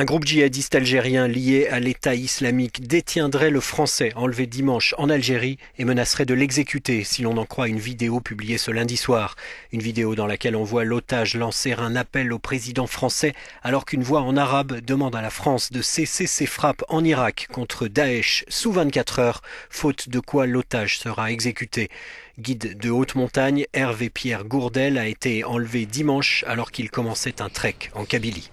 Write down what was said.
Un groupe djihadiste algérien lié à l'État islamique détiendrait le français enlevé dimanche en Algérie et menacerait de l'exécuter si l'on en croit une vidéo publiée ce lundi soir. Une vidéo dans laquelle on voit l'otage lancer un appel au président français alors qu'une voix en arabe demande à la France de cesser ses frappes en Irak contre Daesh sous 24 heures, faute de quoi l'otage sera exécuté. Guide de haute montagne, Hervé Pierre Gourdel a été enlevé dimanche alors qu'il commençait un trek en Kabylie.